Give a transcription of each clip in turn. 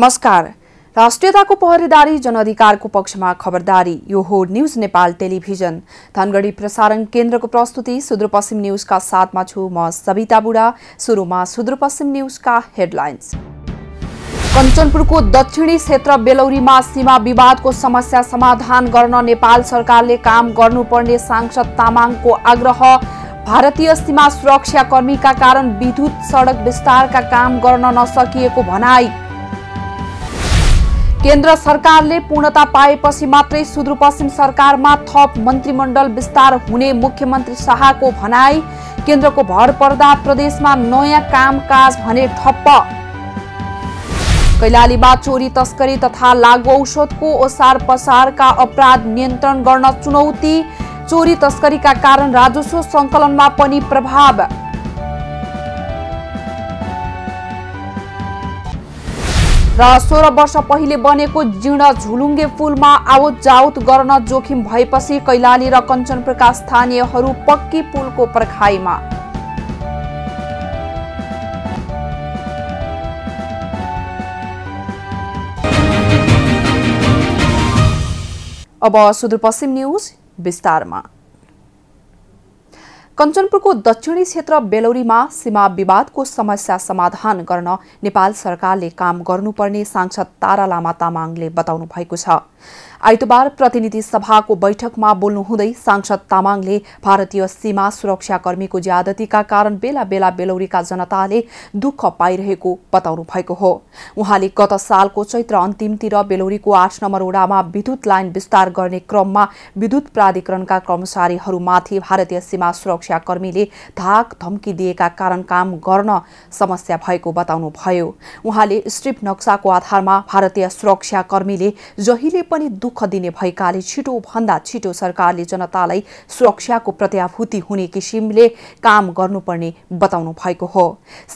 नमस्कार राष्ट्रियताको पहरेदारी जनअधिकारको पक्षमा खबरदारी यो हो न्युज नेपाल टेलिभिजन धनगढी प्रसारण केन्द्रको प्रस्तुति सुदूरपश्चिम न्युजका साथमा छु म सविता बुढा सुरुमा सुदूरपश्चिम न्युजका हेडलाइन्स कञ्चनपुरको दक्षिणी क्षेत्र बेलौरीमा सीमा विवादको समस्या समाधान गर्न नेपाल सरकारले काम गर्नुपर्ने सांसद तामाङको आग्रह भारतीय सीमा सुरक्षाकर्मीका कारण विद्युत सडक विस्तारका काम गर्न नसकिएको भनाई केन्द्र सरकारले पूर्णता पाएपछि मात्रै सुदूरपश्चिम सरकारमा थप मन्त्रीमण्डल विस्तार हुने मुख्यमन्त्री शाहको भनाई केन्द्रको भर पर्दा प्रदेशमा नयाँ कामकाज भने ठप्प कैलालीमा चोरी तस्करी तथा लागु औषधको ओसार पसारका अपराध नियन्त्रण गर्न चुनौती चोरी तस्करीका कारण राजस्व सङ्कलनमा पनि प्रभाव र सोह्र वर्ष पहिले बनेको जीर्ण झुलुङ्गे पुलमा आवत जावत गर्न जोखिम भएपछि कैलाली र कञ्चनपुरका स्थानीयहरू पक्की पुलको पर्खाइमा अब सुदूरपश्चिम न्युज विस्तारमा कञ्चनपुरको दक्षिणी क्षेत्र बेलौरीमा सीमा विवादको समस्या समाधान गर्न नेपाल सरकारले काम गर्नुपर्ने सांसद तारा लामा तामाङले बताउनु भएको छ आइतबार प्रतिनिधि सभाको बैठकमा बोल्नुहुँदै सांसद तामाङले भारतीय सीमा सुरक्षाकर्मीको ज्यादतीका कारण बेला बेला बेलौरीका जनताले दुःख पाइरहेको बताउनु भएको हो उहाँले गत सालको चैत्र अन्तिमतिर बेलौरीको आठ नम्बर ओडामा विद्युत लाइन विस्तार गर्ने क्रममा विद्युत प्राधिकरणका कर्मचारीहरूमाथि भारतीय सीमा सुरक्षाकर्मीले धाक धम्की दिएका कारण काम गर्न समस्या भएको बताउनुभयो उहाँले स्ट्रिप नक्साको आधारमा भारतीय सुरक्षाकर्मीले जहिले पनि दुःख दिने भएकाले भन्दा छिटो सरकारले जनतालाई सुरक्षाको प्रत्याभूति हुने किसिमले काम गर्नुपर्ने बताउनु भएको हो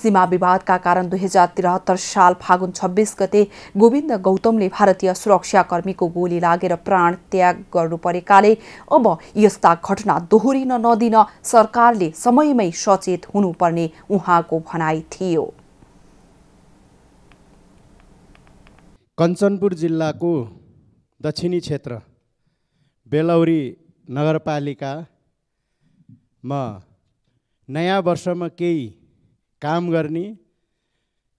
सीमा विवादका कारण दुई हजार त्रिहत्तर साल फागुन छब्बिस गते गोविन्द गौतमले भारतीय सुरक्षाकर्मीको गोली लागेर प्राण त्याग गर्नु परेकाले अब यस्ता घटना दोहोरिन नदिन सरकारले समयमै सचेत हुनुपर्ने उहाँको भनाइ थियो कञ्चनपुर जिल्लाको दक्षिणी क्षेत्र बेलौरी म नयाँ वर्षमा केही काम गर्ने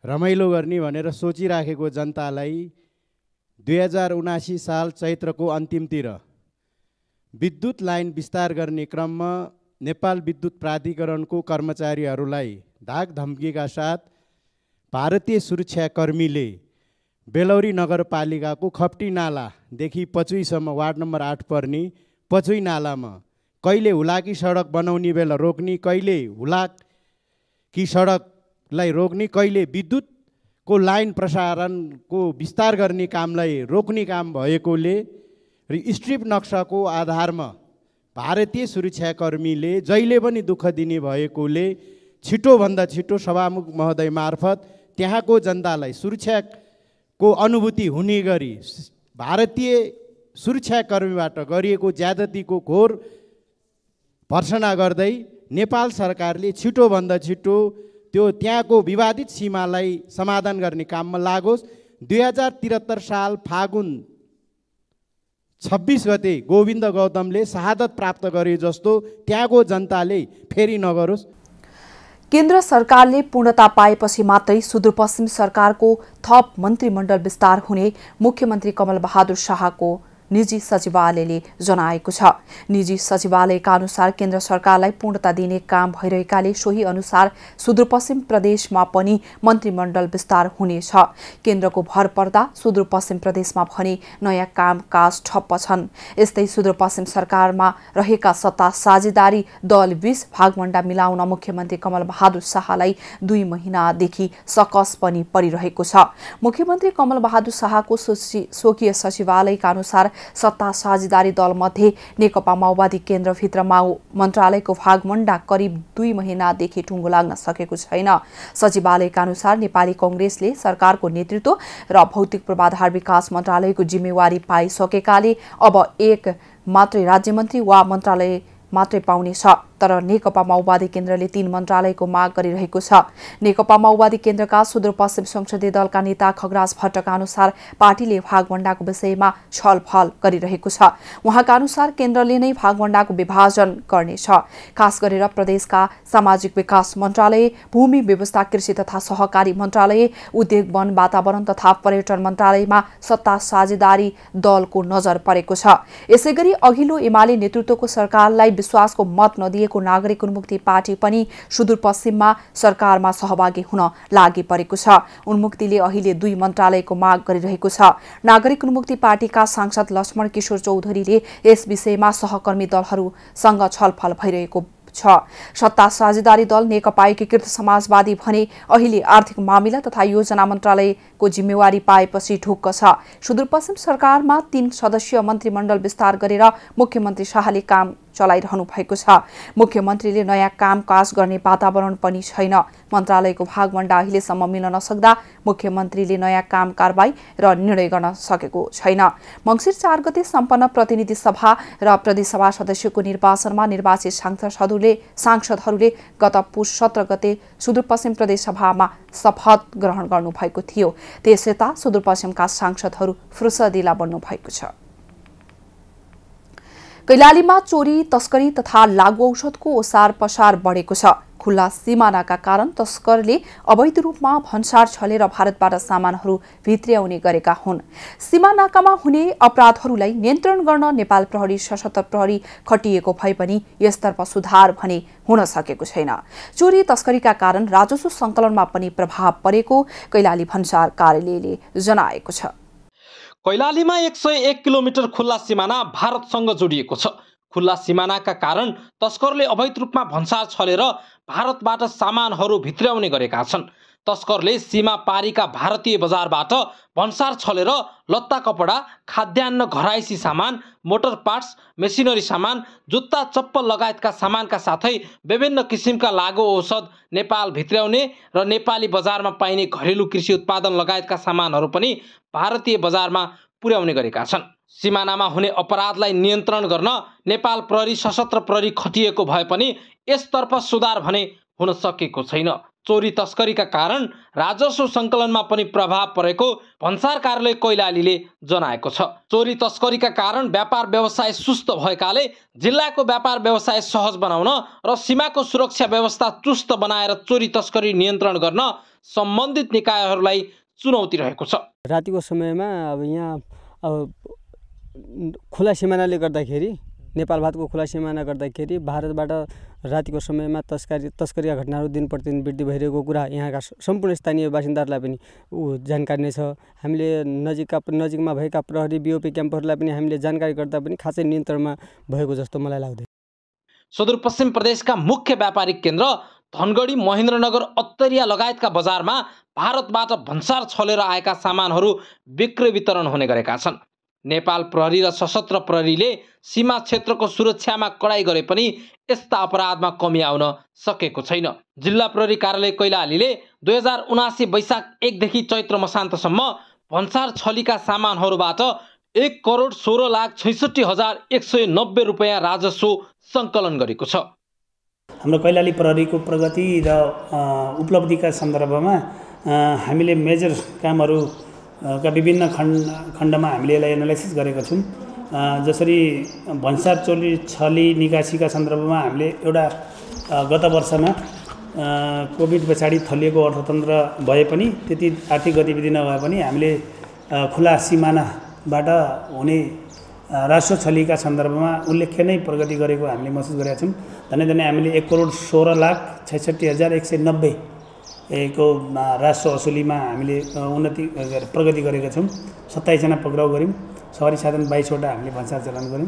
रमाइलो गर्ने भनेर सोचिराखेको जनतालाई दुई हजार उनासी साल चैत्रको अन्तिमतिर विद्युत लाइन विस्तार गर्ने क्रममा नेपाल विद्युत प्राधिकरणको कर्मचारीहरूलाई धाक धम्कीका साथ भारतीय सुरक्षाकर्मीले बेलौरी नगरपालिकाको खप्टी नालादेखि पचुईसम्म वार्ड नम्बर आठ पर्ने पचुई नालामा कहिले हुलाकी सडक बनाउने बेला रोक्ने कहिले हुलाक कि सडकलाई रोक्ने कहिले विद्युतको लाइन प्रसारणको विस्तार गर्ने कामलाई रोक्ने काम भएकोले र स्ट्रिप नक्साको आधारमा भारतीय सुरक्षाकर्मीले जहिले पनि दुःख दिने भएकोले छिटोभन्दा छिटो सभामुख महोदय मार्फत त्यहाँको जनतालाई सुरक्षा को अनुभूति हुने गरी भारतीय सुरक्षाकर्मीबाट गरिएको ज्यादतीको घोर भर्सना गर्दै नेपाल सरकारले छिटोभन्दा छिटो त्यो त्यहाँको विवादित सीमालाई समाधान गर्ने काममा लागोस् दुई हजार त्रिहत्तर साल फागुन छब्बिस गते गोविन्द गौतमले शहादत प्राप्त गरे जस्तो त्यहाँको जनताले फेरि नगरोस् केन्द्र सरकारले पूर्णता पाएपछि मात्रै सुदूरपश्चिम सरकारको थप मन्त्रीमण्डल विस्तार हुने मुख्यमन्त्री कमल बहादुर शाहको निजी सचिवालयले जनाएको छ निजी सचिवालयका अनुसार केन्द्र सरकारलाई पूर्णता दिने काम भइरहेकाले सोही अनुसार सुदूरपश्चिम प्रदेशमा पनि मन्त्रीमण्डल विस्तार हुनेछ केन्द्रको भर पर्दा सुदूरपश्चिम प्रदेशमा भने नयाँ कामकाज ठप्प छन् यस्तै सुदूरपश्चिम सरकारमा रहेका सत्ता साझेदारी दल बीच भागमण्डा मिलाउन मुख्यमन्त्री कमल बहादुर शाहलाई दुई महिनादेखि सकस पनि परिरहेको छ मुख्यमन्त्री कमल बहादुर शाहको स्वकीय सचिवालयका अनुसार सत्ता साझेदारी दलमध्ये नेकपा माओवादी केन्द्रभित्र माओ मन्त्रालयको भागमण्डा करिब दुई महिनादेखि टुङ्गो लाग्न सकेको छैन सचिवालयका अनुसार नेपाली कङ्ग्रेसले सरकारको नेतृत्व र भौतिक पूर्वाधार विकास मन्त्रालयको जिम्मेवारी पाइसकेकाले अब एक मात्रै राज्यमन्त्री वा मन्त्रालय मात्रै पाउनेछ तर नेकपा माओवादी केन्द्रले तीन मन्त्रालयको माग गरिरहेको छ नेकपा माओवादी केन्द्रका सुदूरपश्चिम संसदीय दलका नेता खगराज भट्टका अनुसार पार्टीले भागवण्डाको विषयमा छलफल गरिरहेको छ उहाँका अनुसार केन्द्रले नै भागवण्डाको विभाजन गर्नेछ खास गरेर प्रदेशका सामाजिक विकास मन्त्रालय भूमि व्यवस्था कृषि तथा सहकारी मन्त्रालय उद्योग वन वातावरण तथा पर्यटन मन्त्रालयमा सत्ता साझेदारी दलको नजर परेको छ यसैगरी अघिल्लो एमाले नेतृत्वको सरकारलाई विश्वासको मत नदिएको नेपालको नागरिक उन्मुक्ति पार्टी पनि सुदूरपश्चिममा सरकारमा सहभागी हुन लागि परेको छ उन्मुक्तिले अहिले दुई मन्त्रालयको माग गरिरहेको छ नागरिक उन्मुक्ति पार्टीका सांसद लक्ष्मण किशोर चौधरीले यस विषयमा सहकर्मी दलहरूसँग छलफल भइरहेको छ सत्ता साझेदारी दल नेकपा एकीकृत समाजवादी भने अहिले आर्थिक मामिला तथा योजना मन्त्रालयको जिम्मेवारी पाएपछि ढुक्क छ सुदूरपश्चिम सरकारमा तीन सदस्यीय मन्त्रीमण्डल विस्तार गरेर मुख्यमन्त्री शाहले काम चलाइरहनु भएको छ मुख्यमन्त्रीले नयाँ कामकाज गर्ने वातावरण पनि छैन मन्त्रालयको भागमण्डा अहिलेसम्म मिल्न नसक्दा मुख्यमन्त्रीले नयाँ काम कारवाही र निर्णय गर्न सकेको छैन मङ्सिर चार गते सम्पन्न प्रतिनिधि सभा र प्रदेशसभा सदस्यको निर्वाचनमा निर्वाचित सांसदहरूले सांसदहरूले गत पुष सत्र गते सुदूरपश्चिम प्रदेशसभामा शपथ ग्रहण गर्नुभएको थियो त्यस यता सुदूरपश्चिमका सांसदहरू फुर्सदिला बन्नुभएको छ कैलालीमा चोरी तस्करी तथा लागु औषधको ओसार पसार बढेको छ खुल्ला सिमानाका कारण तस्करले अवैध रूपमा भन्सार छलेर भारतबाट सामानहरू भित्र्याउने गरेका हुन् सिमानाकामा हुने अपराधहरूलाई नियन्त्रण गर्न नेपाल प्रहरी सशस्त्र प्रहरी खटिएको भए पनि यसतर्फ सुधार भने हुन सकेको छैन चोरी तस्करीका कारण राजस्व सङ्कलनमा पनि प्रभाव परेको कैलाली भन्सार कार्यालयले जनाएको छ कैलालीमा एक सय एक किलोमिटर खुल्ला सिमाना भारतसँग जोडिएको छ खुल्ला सिमानाका कारण तस्करले अवैध रूपमा भन्सार छलेर भारतबाट सामानहरू भित्र्याउने गरेका छन् तस्करले सीमा पारीका भारतीय बजारबाट भन्सार छलेर लत्ता कपडा खाद्यान्न घराइसी सामान मोटर पार्ट्स मेसिनरी सामान जुत्ता चप्पल लगायतका सामानका साथै विभिन्न किसिमका लागु औषध नेपाल भित्र्याउने र नेपाली बजारमा पाइने घरेलु कृषि उत्पादन लगायतका सामानहरू पनि भारतीय बजारमा पुर्याउने गरेका छन् सिमानामा हुने अपराधलाई नियन्त्रण गर्न नेपाल प्रहरी सशस्त्र प्रहरी खटिएको भए पनि यसतर्फ सुधार भने हुन सकेको छैन चोरी तस्करीका कारण राजस्व सङ्कलनमा पनि प्रभाव परेको भन्सार कार्यालय कैलालीले जनाएको छ चोरी तस्करीका कारण व्यापार व्यवसाय सुस्त भएकाले जिल्लाको व्यापार व्यवसाय सहज बनाउन र सीमाको सुरक्षा व्यवस्था चुस्त बनाएर चोरी तस्करी नियन्त्रण गर्न सम्बन्धित निकायहरूलाई चुनौती रहेको छ रातिको समयमा अब यहाँ अब खुला सिमानाले गर्दाखेरि नेपाल भारतको खुला सिमाना गर्दाखेरि भारतबाट रातिको समयमा तस्करी तस्करीका घटनाहरू दिन प्रतिदिन वृद्धि भइरहेको कुरा यहाँका सम्पूर्ण स्थानीय बासिन्दाहरूलाई पनि ऊ जानकारी नै छ हामीले नजिकका नजिकमा भएका प्रहरी बिओपी क्याम्पहरूलाई पनि हामीले जानकारी गर्दा पनि खासै नियन्त्रणमा भएको जस्तो मलाई लाग्दैन सुदूरपश्चिम प्रदेशका मुख्य व्यापारिक केन्द्र धनगढी महेन्द्रनगर अत्तरिया लगायतका बजारमा भारतबाट भन्सार छलेर आएका सामानहरू बिक्री वितरण हुने गरेका छन् नेपाल प्रहरी र सशस्त्र प्रहरीले सीमा क्षेत्रको सुरक्षामा कडाई गरे पनि यस्ता अपराधमा कमी आउन सकेको छैन जिल्ला प्रहरी कार्यालय कैलालीले दुई हजार उनासी वैशाख एकदेखि चैत्र मसान्तसम्म भन्सार छलीका सामानहरूबाट एक करोड सोह्र लाख छैसठी हजार एक सय नब्बे रुपियाँ राजस्व सङ्कलन गरेको छ हाम्रो कैलाली प्रहरीको प्रगति र उपलब्धिका सन्दर्भमा हामीले मेजर कामहरू का विभिन्न खण्ड खण्डमा हामीले यसलाई एनालाइसिस गरेका छौँ जसरी भन्सार चोली छली निकासीका सन्दर्भमा हामीले एउटा गत वर्षमा कोभिड पछाडि थलिएको अर्थतन्त्र भए पनि त्यति आर्थिक गतिविधि नभए पनि हामीले खुला सिमानाबाट हुने राष्ट्र छलीका सन्दर्भमा उल्लेख्य नै प्रगति गरेको हामीले महसुस गरेका छौँ धनै धनै हामीले एक करोड सोह्र लाख छैसठी हजार एक सय नब्बे को राजस्व असुलीमा हामीले उन्नति प्रगति गरेका छौँ सत्ताइसजना पक्राउ गऱ्यौँ सवारी साधन बाइसवटा हामीले भन्सार चलान गऱ्यौँ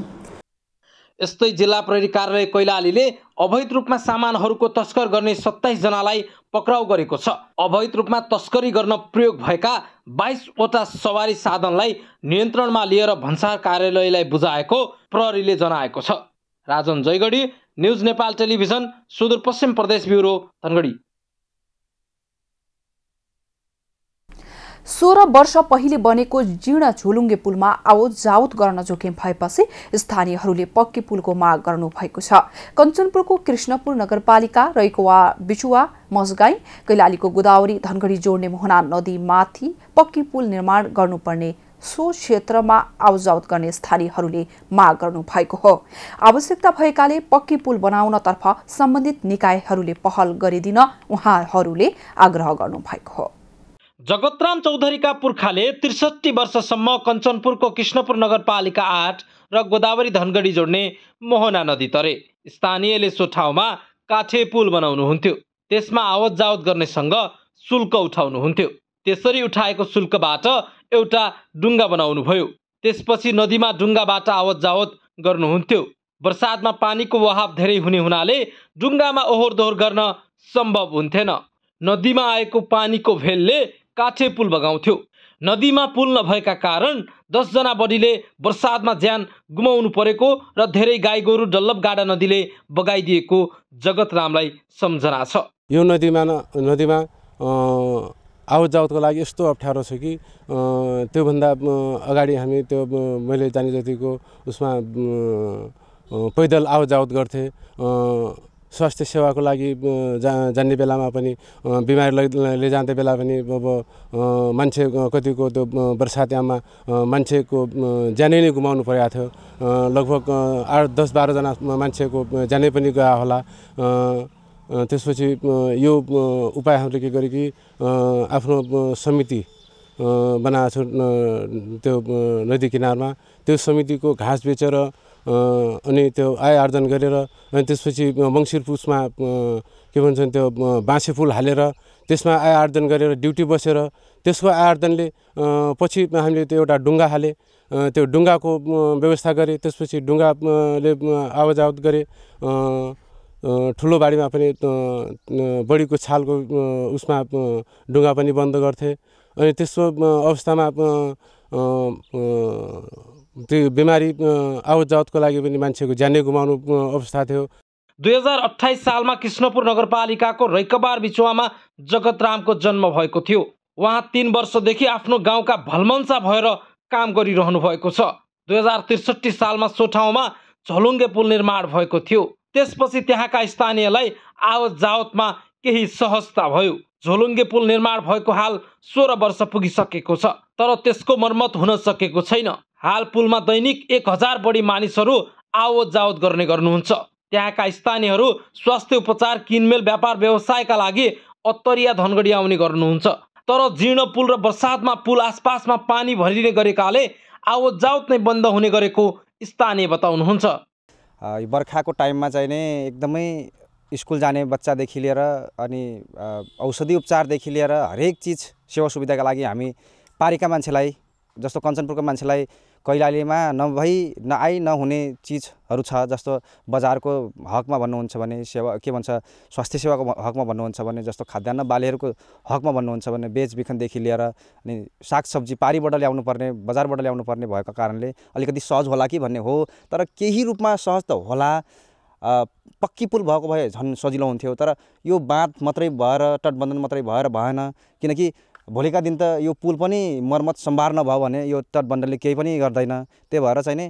यस्तै जिल्ला प्रहरी कार्यालय कैलालीले अवैध रूपमा सामानहरूको तस्कर गर्ने सत्ताइसजनालाई पक्राउ गरेको छ अवैध रूपमा तस्करी गर्न प्रयोग भएका बाइसवटा सवारी साधनलाई नियन्त्रणमा लिएर भन्सार कार्यालयलाई बुझाएको प्रहरीले जनाएको छ Rajan Jaygadhi news Nepal television Sudurpashchim Pradesh bureau Dhangadhi सोह्र वर्ष पहिले बनेको जीर्ण झोलुङ्गे पुलमा आवत जावत गर्न जोखिम भएपछि स्थानीयहरूले पक्की पुलको माग गर्नु भएको छ कञ्चनपुरको कृष्णपुर नगरपालिका रैकोवा बिचुवा मजगाई कैलालीको गोदावरी धनगढी जोड्ने मोहना नदीमाथि पक्की पुल निर्माण गर्नुपर्ने सो क्षेत्रमा आवजावत गर्ने स्थानीयहरूले माग गर्नु भएको हो आवश्यकता भएकाले पक्की पुल बनाउनतर्फ सम्बन्धित निकायहरूले पहल गरिदिन उहाँहरूले आग्रह गर्नु भएको हो जगतराम चौधरीका पुर्खाले त्रिसठी वर्षसम्म कञ्चनपुरको कृष्णपुर नगरपालिका आठ र गोदावरी धनगढी जोड्ने मोहना नदी तरे स्थानीयले सो ठाउँमा काठे पुल बनाउनुहुन्थ्यो त्यसमा आवत जावत गर्नेसँग शुल्क उठाउनुहुन्थ्यो त्यसरी उठाएको शुल्कबाट एउटा डुङ्गा बनाउनुभयो त्यसपछि नदीमा डुङ्गाबाट आवत जावत गर्नुहुन्थ्यो वर्षातमा पानीको वहाव धेरै हुने हुनाले डुङ्गामा ओहोर दोहोर गर्न सम्भव हुन्थेन नदीमा आएको पानीको भेलले काठे पुल बगाउँथ्यो नदीमा पुल नभएका कारण दसजना बढीले बर्सादमा ज्यान गुमाउनु परेको र धेरै गाई गोरु डल्लभ गाडा नदीले बगाइदिएको जगतरामलाई सम्झना छ यो नदीमा नदीमा आवत जावतको लागि यस्तो अप्ठ्यारो छ कि त्योभन्दा अगाडि हामी त्यो मैले जाने जतिको उसमा पैदल आवत जावत गर्थेँ स्वास्थ्य सेवाको लागि जा जाने बेलामा पनि बिमारी जाँदै बेला पनि अब मान्छे कतिको त्यो बर्सात आमा मान्छेको ज्यानै नै गुमाउनु परेको थियो लगभग आठ दस बाह्रजना मान्छेको ज्यानै पनि गयो होला त्यसपछि यो उपाय हामीले के गर्यो कि आफ्नो समिति बनाएको छु त्यो नदी किनारमा त्यो समितिको घाँस बेचेर अनि त्यो आय आर्जन गरेर अनि त्यसपछि मङ्सिर पुसमा के भन्छन् त्यो बाँसे फुल हालेर त्यसमा आय आर्जन गरेर ड्युटी बसेर त्यसको आय आर्जनले पछि हामीले त्यो एउटा डुङ्गा हाले त्यो डुङ्गाको व्यवस्था गरेँ त्यसपछि डुङ्गाले आवाज आवत गरेँ ठुलो बारीमा पनि बढीको छालको उसमा डुङ्गा पनि बन्द गर्थे अनि त्यस्तो अवस्थामा त्यो बिमारी आवत लागि पनि मान्छेको ज्यानै गुमाउनु अवस्था थियो दुई हजार अठाइस सालमा कृष्णपुर नगरपालिकाको रैकबार बिचुवामा जगतरामको जन्म भएको थियो उहाँ तिन वर्षदेखि आफ्नो गाउँका भलमन्सा भएर काम गरिरहनु भएको छ दुई हजार त्रिसठी सालमा सो ठाउँमा झलुङ्गे पुल निर्माण भएको थियो त्यसपछि त्यहाँका स्थानीयलाई आवत जावतमा केही सहजता भयो झोलुङ्गे पुल निर्माण भएको हाल सोह्र वर्ष पुगिसकेको छ तर त्यसको मर्मत हुन सकेको छैन हाल पुलमा दैनिक एक हजार बढी मानिसहरू आवत जावत गर्ने गर्नुहुन्छ त्यहाँका स्थानीयहरू स्वास्थ्य उपचार किनमेल व्यापार व्यवसायका लागि अत्तरिया धनगढी आउने गर्नुहुन्छ तर जीर्ण पुल र बर्सातमा पुल आसपासमा पानी भरिने गरेकाले आवत जावत नै बन्द हुने गरेको स्थानीय बताउनुहुन्छ बर्खाको टाइममा चाहिँ नै एकदमै स्कुल जाने बच्चादेखि लिएर अनि औषधि उपचारदेखि लिएर हरेक चिज सेवा सुविधाका लागि हामी पारिका मान्छेलाई जस्तो कञ्चनपुरको मान्छेलाई कैलालीमा नभई नआई नहुने चिजहरू छ जस्तो बजारको हकमा भन्नुहुन्छ भने सेवा के भन्छ स्वास्थ्य सेवाको हकमा भन्नुहुन्छ भने जस्तो खाद्यान्न बालीहरूको हकमा भन्नुहुन्छ भने बेचबिखनदेखि लिएर अनि सागसब्जी पारीबाट ल्याउनु पर्ने बजारबाट ल्याउनु पर्ने भएको कारणले अलिकति सहज होला कि भन्ने हो तर केही रूपमा सहज त होला पक्की पुल भएको भए झन् सजिलो हुन्थ्यो तर यो बाँध मात्रै भएर तटबन्धन मात्रै भएर भएन किनकि भोलिका दिन त यो पुल पनि मर्मत सम्भार नभयो भने यो तटबन्धले केही पनि गर्दैन त्यही भएर चाहिँ नि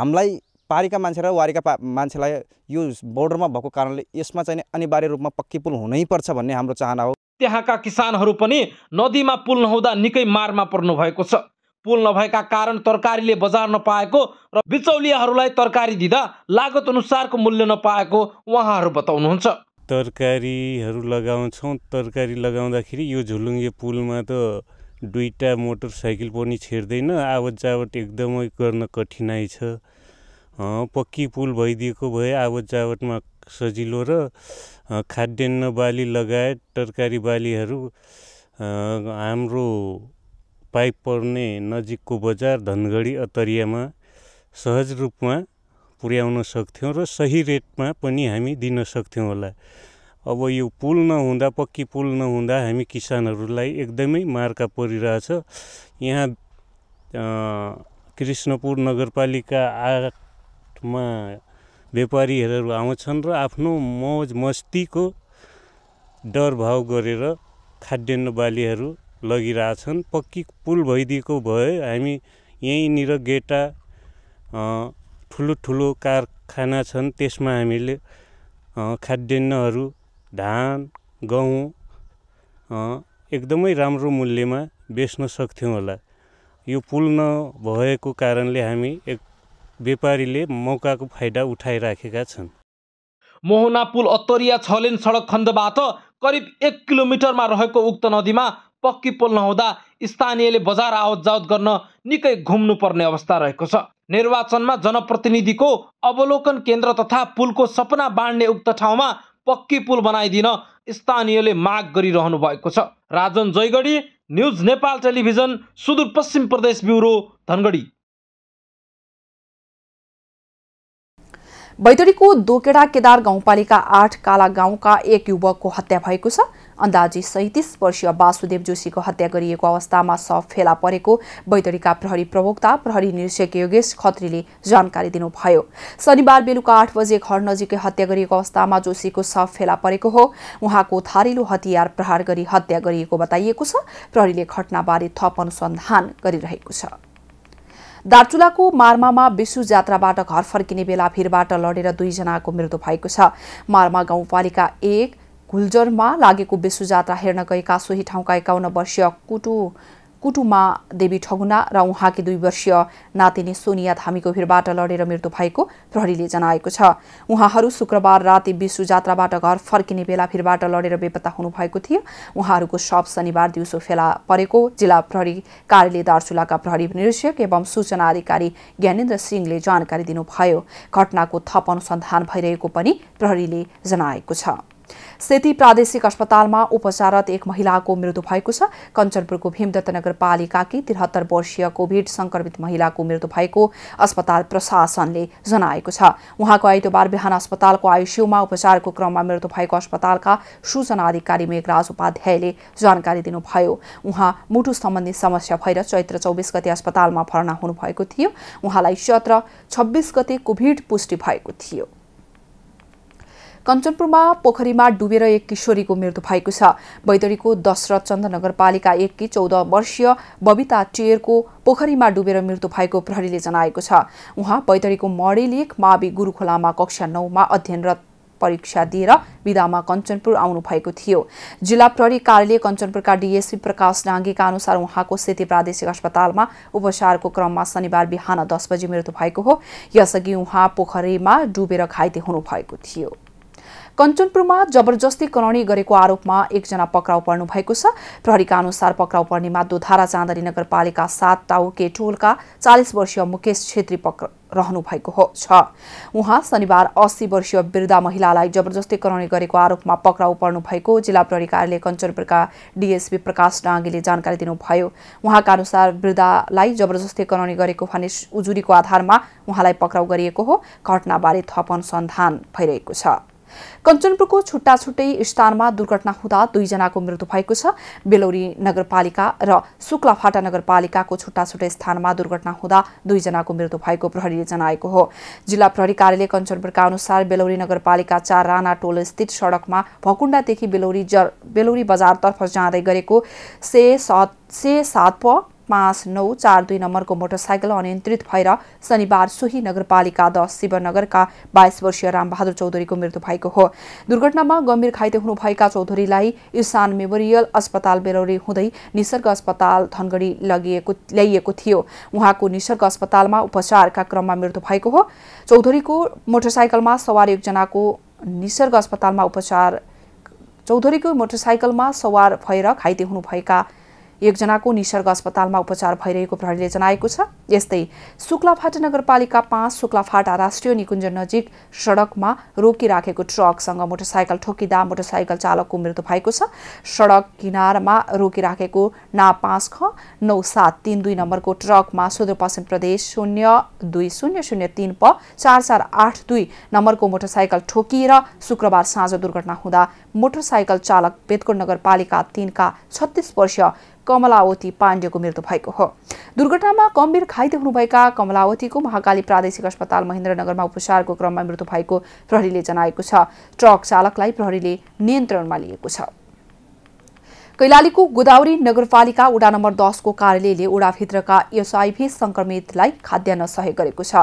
हामीलाई पारिका मान्छे र वारीका पा मान्छेलाई यो बोर्डरमा भएको कारणले यसमा चाहिँ अनिवार्य रूपमा पक्की पुल हुनैपर्छ भन्ने हाम्रो चाहना हो त्यहाँका किसानहरू पनि नदीमा पुल नहुँदा निकै मारमा पर्नु भएको छ पुल नभएका कारण तरकारीले बजार नपाएको र बिचौलियाहरूलाई तरकारी दिँदा लागत अनुसारको मूल्य नपाएको उहाँहरू बताउनुहुन्छ तरकारीहरू लगाउँछौँ तरकारी लगाउँदाखेरि यो झुलुङ्गे पुलमा त दुईवटा मोटरसाइकल पनि छिर्दैन आवत जावत एकदमै गर्न कठिनाइ छ पक्की पुल भइदिएको भए आवत जावतमा सजिलो र खाद्यान्न बाली लगायत तरकारी बालीहरू हाम्रो पाइप पर्ने नजिकको बजार धनगढी अतरियामा सहज रूपमा पुर्याउन सक्थ्यौँ र सही रेटमा पनि हामी दिन सक्थ्यौँ होला अब यो पुल नहुँदा पक्की पुल नहुँदा हामी किसानहरूलाई एकदमै मार्का परिरहेछ यहाँ कृष्णपुर नगरपालिका आठमा व्यापारीहरू आउँछन् र आफ्नो मौज मस्तीको डर भाव गरेर खाद्यान्न बालीहरू लगिरहेछन् पक्की पुल भइदिएको भए हामी यहीँनिर गेटा ठुलो ठुलो कारखाना छन् त्यसमा हामीले खाद्यान्नहरू धान गहुँ एकदमै राम्रो मूल्यमा बेच्न सक्थ्यौँ होला यो पुल नभएको कारणले हामी एक व्यापारीले मौकाको फाइदा उठाइराखेका छन् मोहना पुल अत्तरिया छ लेन सडक खण्डबाट करिब एक किलोमिटरमा रहेको उक्त नदीमा पक्की पुल नहुँदा स्थानीयले बजार आवत जावत गर्न निकै घुम्नुपर्ने अवस्था रहेको छ निर्वाचनमा जनप्रतिनिधिको अवलोकन केन्द्र तथा पुलको सपना बाँड्ने उक्त ठाउँमा पक्की पुल बनाइदिन स्थानीयले माग गरिरहनु भएको छ Rajan Jaygadhi news Nepal television Sudurpashchim Pradesh bureau Dhangadhi बैतडीको दोकेडा केदार गाउँपालिका आठ काला गाउँका एक युवकको हत्या भएको छ अन्दाजी सैतिस वर्षीय वासुदेव जोशीको हत्या गरिएको अवस्थामा शव फेला परेको बैतडीका प्रहरी प्रवक्ता प्रहरी निरीक्षक योगेश खत्रीले जानकारी दिनुभयो शनिबार बेलुका आठ बजे घर नजिकै हत्या गरिएको अवस्थामा जोशीको शव फेला परेको हो उहाँको थारिलो हतियार प्रहार गरी हत्या गरिएको बताइएको छ प्रहरीले घटनाबारे थप अनुसन्धान गरिरहेको छ दार्चुलाको मार्मामा विश्व जात्राबाट घर फर्किने बेला भिरबाट लडेर दुईजनाको मृत्यु भएको छ मार्मा गाउँपालिका एक घुलजरमा लागेको विश्वजात्रा हेर्न गएका सोही ठाउँका एकाउन्न वर्षीय कुटु कुटुमा देवी ठगुना र उहाँकी दुई वर्षीय नातिनी सोनिया धामीको भिडबाट लडेर मृत्यु भएको प्रहरीले जनाएको छ उहाँहरू शुक्रबार राति विश्व जात्राबाट घर फर्किने बेला भिडबाट लडेर बेपत्ता हुनुभएको थियो उहाँहरूको शव शनिबार दिउँसो फेला परेको जिल्ला प्रहरी कार्यालय दार्चुलाका प्रहरी निरीक्षक एवं सूचना अधिकारी ज्ञानेन्द्र सिंहले जानकारी दिनुभयो घटनाको थप अनुसन्धान भइरहेको पनि प्रहरीले जनाएको छ सेती प्रादेशिक अस्पतालमा उपचारत एक महिलाको मृत्यु भएको छ कञ्चनपुरको भीमदत्त नगरपालिकाकी त्रिहत्तर वर्षीय कोभिड संक्रमित महिलाको मृत्यु भएको अस्पताल प्रशासनले जनाएको छ उहाँको आइतबार बिहान अस्पतालको आइसियुमा उपचारको क्रममा मृत्यु भएको अस्पतालका सूचना अधिकारी मेघराज उपाध्यायले जानकारी दिनुभयो उहाँ मुटु सम्बन्धी समस्या भएर चैत्र चौबिस गते अस्पतालमा भर्ना हुनुभएको थियो उहाँलाई चत्र छब्बिस गते कोभिड पुष्टि भएको थियो कञ्चनपुरमा पोखरीमा डुबेर एक किशोरीको मृत्यु भएको छ बैतडीको दशरथ चन्द नगरपालिका एककी चौध वर्षीय बबिता टेयरको पोखरीमा डुबेर मृत्यु भएको प्रहरीले जनाएको छ उहाँ बैतडीको मडेल एक मावि गुरुखोलामा कक्षा नौमा अध्ययनरत परीक्षा दिएर विधामा कञ्चनपुर आउनु भएको थियो जिल्ला प्रहरी कार्यालय कञ्चनपुरका डिएसपी प्रकाश डाङ्गेका अनुसार उहाँको सेती प्रादेशिक अस्पतालमा उपचारको क्रममा शनिबार बिहान दस बजी मृत्यु भएको हो यसअघि उहाँ पोखरीमा डुबेर घाइते हुनुभएको थियो कञ्चनपुरमा जबरजस्ती कलौनी गरेको आरोपमा एकजना पक्राउ पर्नु भएको छ प्रहरीका अनुसार पक्राउ पर्नेमा दोधारा चाँदरी नगरपालिका सात टाउके टोलका चालिस वर्षीय मुकेश छेत्री रहनु भएको हो छ उहाँ शनिबार अस्सी वर्षीय वृद्धा महिलालाई जबरजस्ती कराउने गरेको आरोपमा पक्राउ पर्नु भएको जिल्ला प्रहरी कार्यालय कञ्चनपुरका डिएसपी प्रकाश डाँगीले जानकारी दिनुभयो उहाँका अनुसार वृद्धालाई जबरजस्ती कराउने गरेको भने उजुरीको आधारमा उहाँलाई पक्राउ गरिएको हो घटनाबारे थप अनुसन्धान भइरहेको छ कञ्चनपुरको छुट्टा छुट्टै स्थानमा दुर्घटना हुँदा दुईजनाको मृत्यु भएको छ बेलौरी नगरपालिका र शुक्लाफाटा नगरपालिकाको छुट्टा छुट्टै स्थानमा दुर्घटना हुँदा दुईजनाको मृत्यु भएको प्रहरीले जनाएको हो जिल्ला प्रहरी कार्यालय कञ्चनपुरका अनुसार बेलौरी नगरपालिका चार राणा टोल स्थित सडकमा भकुण्डादेखि बेलौरी बेलौरी बजारतर्फ जाँदै गरेको से सात से सात पाँच नौ चार दुई नम्बरको मोटरसाइकल अनियन्त्रित भएर शनिबार सोही नगरपालिका दस शिवनगरका बाइस वर्षीय रामबहादुर चौधरीको मृत्यु भएको हो दुर्घटनामा गम्भीर घाइते हुनुभएका चौधरीलाई इसान मेमोरियल अस्पताल बेलौरी हुँदै निसर्ग अस्पताल धनगढी लगिएको ल्याइएको थियो उहाँको निसर्ग अस्पतालमा उपचारका क्रममा मृत्यु भएको हो चौधरीको मोटरसाइकलमा सवार एकजनाको निसर्ग अस्पतालमा उपचार चौधरीको मोटरसाइकलमा सवार भएर घाइते हुनुभएका एकजनाको निसर्ग अस्पतालमा उपचार भइरहेको प्रहरीले जनाएको छ यस्तै शुक्लाफाटा नगरपालिका पाँच शुक्लाफाटा राष्ट्रिय निकुञ्ज नजिक सडकमा रोकिराखेको ट्रकसँग मोटरसाइकल ठोकिँदा मोटरसाइकल चालकको मृत्यु भएको छ सडक किनारमा रोकिराखेको ना पाँच ख नौ सात तिन दुई नम्बरको ट्रकमा सुदूरपश्चिम प्रदेश शून्य दुई शून्य शून्य तिन प चार चार आठ दुई नम्बरको मोटरसाइकल ठोकिएर शुक्रबार साँझ दुर्घटना हुँदा मोटरसाइकल चालक बेतकोट नगरपालिका तिनका छत्तिस वर्षीय कमलावती पाण्डेको मृत्यु भएको हो दुर्घटनामा गम्भीर घाइते हुनुभएका कमलावतीको महाकाली प्रादेशिक अस्पताल महेन्द्रनगरमा उपचारको क्रममा मृत्यु भएको प्रहरीले जनाएको छ ट्रक चालकलाई प्रहरीले नियन्त्रणमा लिएको छ कैलालीको गोदावरी नगरपालिका वडा नम्बर दसको कार्यालयले वडाभित्रका एसआईभी संक्रमितलाई खाद्यान्न सहयोग गरेको छ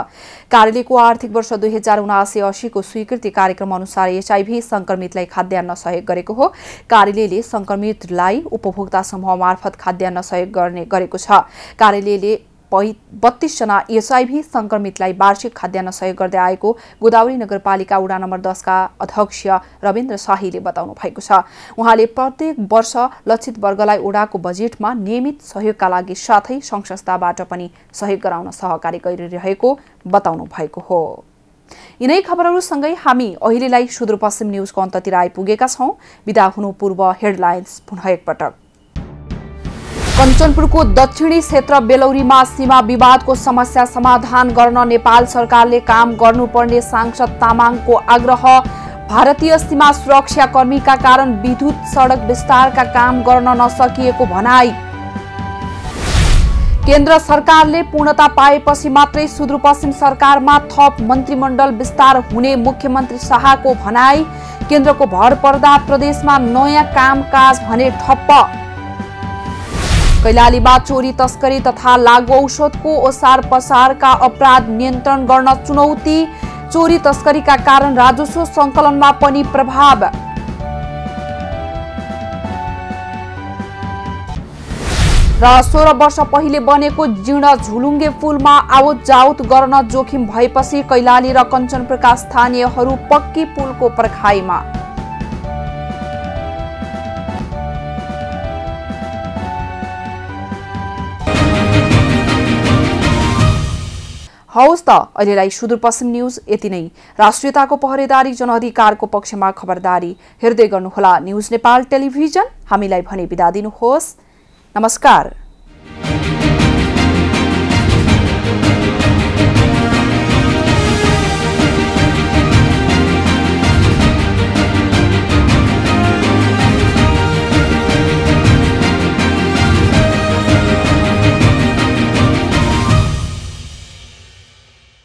कार्यालयको आर्थिक वर्ष दुई हजार उनासी असीको स्वीकृति कार्यक्रम अनुसार एचआईभी संक्रमितलाई खाद्यान्न सहयोग गरेको हो कार्यालयले संक्रमितलाई उपभोक्ता समूह मार्फत खाद्यान्न सहयोग गर्ने गरेको छ कार्यालयले पहि बत्तीसजना एचआइभी संक्रमितलाई वार्षिक खाद्यान्न सहयोग गर्दै आएको गोदावरी नगरपालिका वडा नम्बर दसका अध्यक्ष रविन्द्र शाहीले बताउनु भएको छ उहाँले प्रत्येक वर्ष लक्षित वर्गलाई ओडाको बजेटमा नियमित सहयोगका लागि साथै संस्थाबाट पनि सहयोग गराउन सहकारी गरिरहेको बताउनु भएको हो यिनै खबरहरूसँगै हामी अहिलेलाई सुदूरपश्चिम न्युजको अन्ततिर आइपुगेका छौँ विदा हुनु पूर्व हेडलाइन्स पुनः एकपटक कञ्चनपुरको दक्षिणी क्षेत्र बेलौरीमा सीमा विवादको समस्या समाधान गर्न नेपाल सरकारले काम गर्नुपर्ने सांसद तामाङको आग्रह भारतीय सीमा सुरक्षाकर्मीका कारण विद्युत सडक विस्तारका काम गर्न नसकिएको भनाई केन्द्र सरकारले पूर्णता पाएपछि मात्रै सुदूरपश्चिम सरकारमा थप मन्त्रीमण्डल विस्तार हुने मुख्यमन्त्री शाहको भनाई केन्द्रको भर पर्दा प्रदेशमा नयाँ कामकाज भने ठप्प कैलालीबाट चोरी तस्करी तथा लागु औषधको ओसार पसारका अपराध नियन्त्रण गर्न चुनौती चोरी तस्करीका कारण राजस्व सङ्कलनमा पनि प्रभाव र सोह्र वर्ष पहिले बनेको जीर्ण झुलुङ्गे पुलमा आवत जावत गर्न जोखिम भएपछि कैलाली र कञ्चनपुरका स्थानीयहरू पक्की पुलको पर्खाइमा हवस् त अहिलेलाई सुदूरपश्चिम न्युज यति नै राष्ट्रियताको पहरेदारी जनअधिकारको पक्षमा खबरदारी हेर्दै गर्नुहोला न्युज नेपाल टेलिभिजन हामीलाई भने बिदा दिनुहोस् नमस्कार